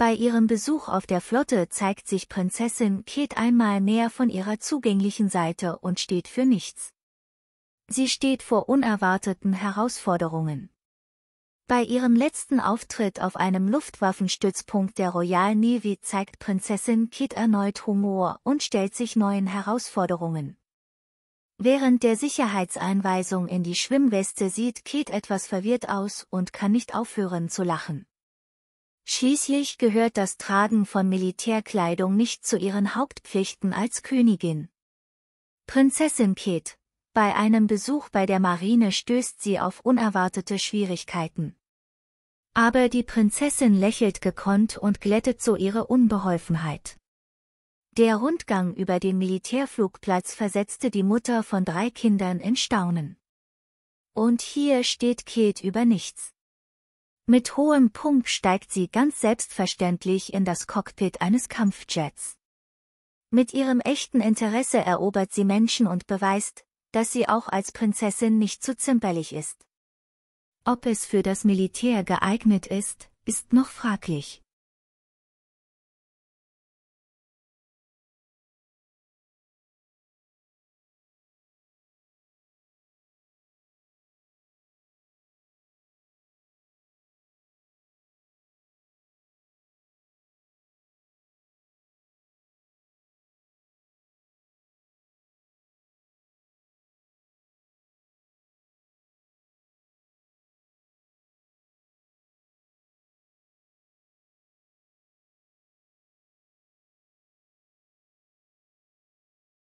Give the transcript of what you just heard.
Bei ihrem Besuch auf der Flotte zeigt sich Prinzessin Kate einmal mehr von ihrer zugänglichen Seite und steht für nichts. Sie steht vor unerwarteten Herausforderungen. Bei ihrem letzten Auftritt auf einem Luftwaffenstützpunkt der Royal Navy zeigt Prinzessin Kit erneut Humor und stellt sich neuen Herausforderungen. Während der Sicherheitseinweisung in die Schwimmweste sieht Kate etwas verwirrt aus und kann nicht aufhören zu lachen. Schließlich gehört das Tragen von Militärkleidung nicht zu ihren Hauptpflichten als Königin. Prinzessin Kate. Bei einem Besuch bei der Marine stößt sie auf unerwartete Schwierigkeiten. Aber die Prinzessin lächelt gekonnt und glättet so ihre Unbeholfenheit. Der Rundgang über den Militärflugplatz versetzte die Mutter von drei Kindern in Staunen. Und hier steht Kate über nichts. Mit hohem Punkt steigt sie ganz selbstverständlich in das Cockpit eines Kampfjets. Mit ihrem echten Interesse erobert sie Menschen und beweist, dass sie auch als Prinzessin nicht zu zimperlich ist. Ob es für das Militär geeignet ist, ist noch fraglich.